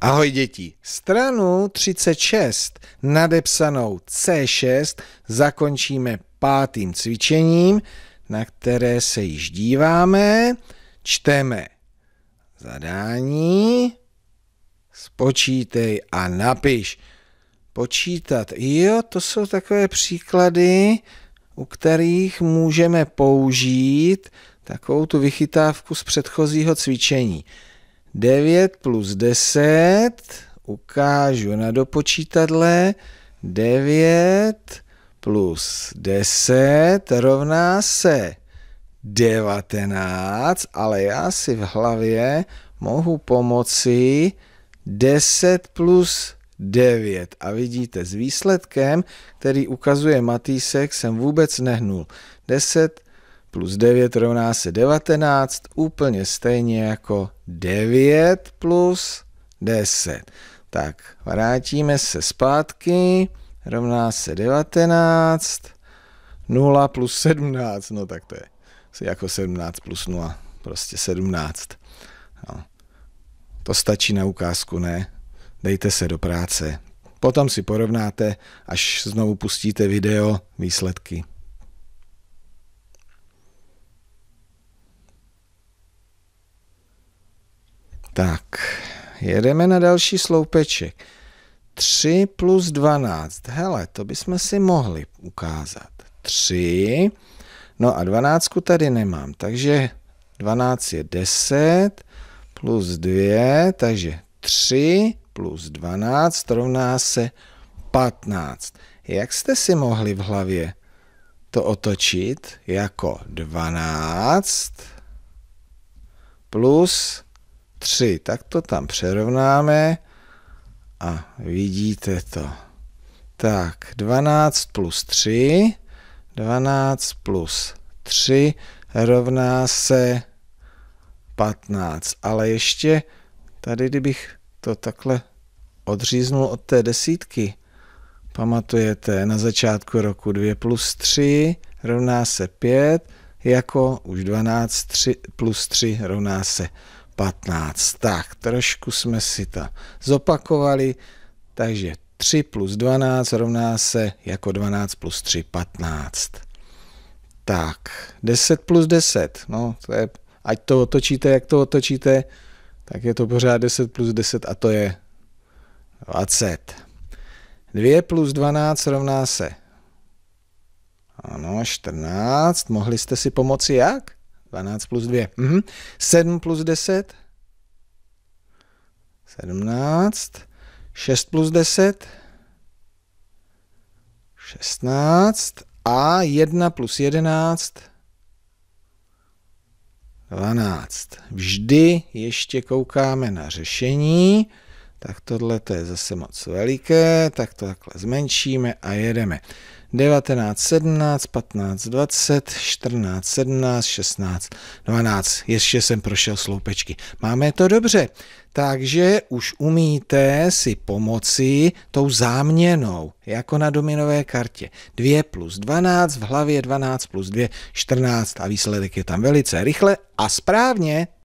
Ahoj děti, stranu 36 nadepsanou C6 zakončíme pátým cvičením, na které se již díváme. Čteme zadání, spočítej a napiš. Počítat, jo, to jsou takové příklady, u kterých můžeme použít takovou tu vychytávku z předchozího cvičení. 9 plus 10 ukážu na dopočítadle. 9 plus 10 rovná se 19, ale já si v hlavě mohu pomoci 10 plus 9. A vidíte, s výsledkem, který ukazuje Matýsek, jsem vůbec nehnul. 10 plus 9 rovná se 19, úplně stejně jako 9 plus 10. Tak, vrátíme se zpátky, rovná se 19, 0 plus 17, no tak to je jako 17 plus 0, prostě 17. No. To stačí na ukázku, ne? Dejte se do práce. Potom si porovnáte, až znovu pustíte video výsledky. Tak, jedeme na další sloupeček. 3 plus 12. Hele, to bychom si mohli ukázat. 3. No a 12 tady nemám, takže 12 je 10 plus 2, takže 3 plus 12 rovná se 15. Jak jste si mohli v hlavě to otočit jako 12 plus 3. Tak to tam přerovnáme a vidíte to. Tak, 12 plus 3, 12 plus 3 rovná se 15. Ale ještě tady, kdybych to takhle odříznul od té desítky, pamatujete, na začátku roku 2 plus 3 rovná se 5, jako už 12 3 plus 3 rovná se 15. Tak, trošku jsme si to zopakovali, takže 3 plus 12 rovná se jako 12 plus 3, 15. Tak, 10 plus 10, no to je, ať to otočíte, jak to otočíte, tak je to pořád 10 plus 10 a to je 20. 2 plus 12 rovná se ano, 14. Mohli jste si pomoci jak? 12 plus 2. Mhm. 7 plus 10. 17. 6 plus 10. 16. A 1 plus 11. 12. Vždy ještě koukáme na řešení. Tak tohle to je zase moc veliké, tak to takhle zmenšíme a jedeme. 19, 17, 15, 20, 14, 17, 16, 12. Ještě jsem prošel sloupečky. Máme to dobře. Takže už umíte si pomoci tou záměnou, jako na dominové kartě. 2 plus 12, v hlavě 12 plus 2, 14 a výsledek je tam velice rychle a správně.